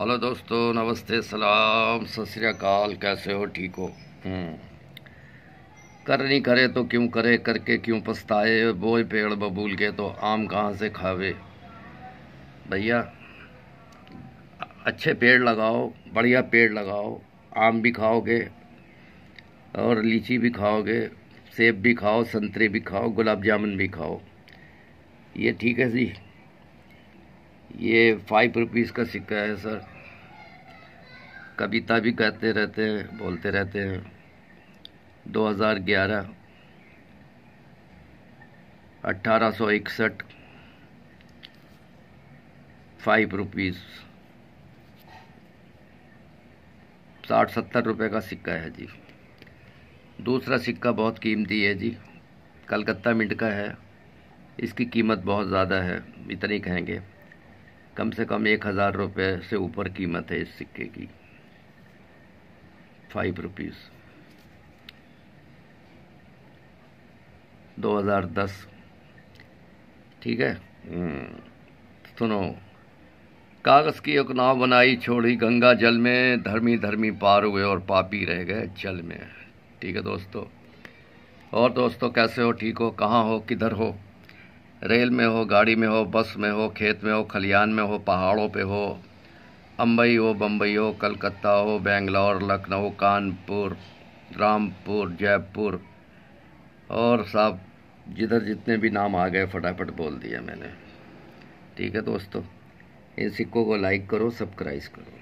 Hello दोस्तों नमस्ते सलाम सत कैसे हो ठीक हो हम्म। कर नहीं करे तो क्यों करे करके क्यों पछताए बोए पेड़ बबूल के तो आम कहाँ से खावे भैया अच्छे पेड़ लगाओ बढ़िया पेड़ लगाओ आम भी खाओगे और लीची भी खाओगे सेब भी खाओ संतरे भी खाओ गुलाब जामुन भी खाओ ये ठीक है जी ये फाइव रुपीज़ का सिक्का है सर कविता भी कहते रहते हैं बोलते रहते हैं 2011 1861 फाइव रुपीज़ साठ सत्तर रुपये का सिक्का है जी दूसरा सिक्का बहुत कीमती है जी कलकत्ता मिंट का है इसकी कीमत बहुत ज़्यादा है इतनी कहेंगे कम से कम एक हज़ार रुपये से ऊपर कीमत है इस सिक्के की फाइव रुपीज़ 2010 ठीक है हम्म। सुनो कागज़ की एक नाव बनाई छोड़ी गंगा जल में धर्मी धर्मी पार हुए और पापी रह गए जल में ठीक है दोस्तों और दोस्तों कैसे हो ठीक हो कहाँ हो किधर हो रेल में हो गाड़ी में हो बस में हो खेत में हो खलियान में हो पहाड़ों पे हो अम्बई हो बम्बई हो कलकत्ता हो बेंगलोर लखनऊ कानपुर रामपुर जयपुर और सब जिधर जितने भी नाम आ गए फटाफट बोल दिया मैंने ठीक है दोस्तों इन सिक्कों को लाइक करो सब्सक्राइब करो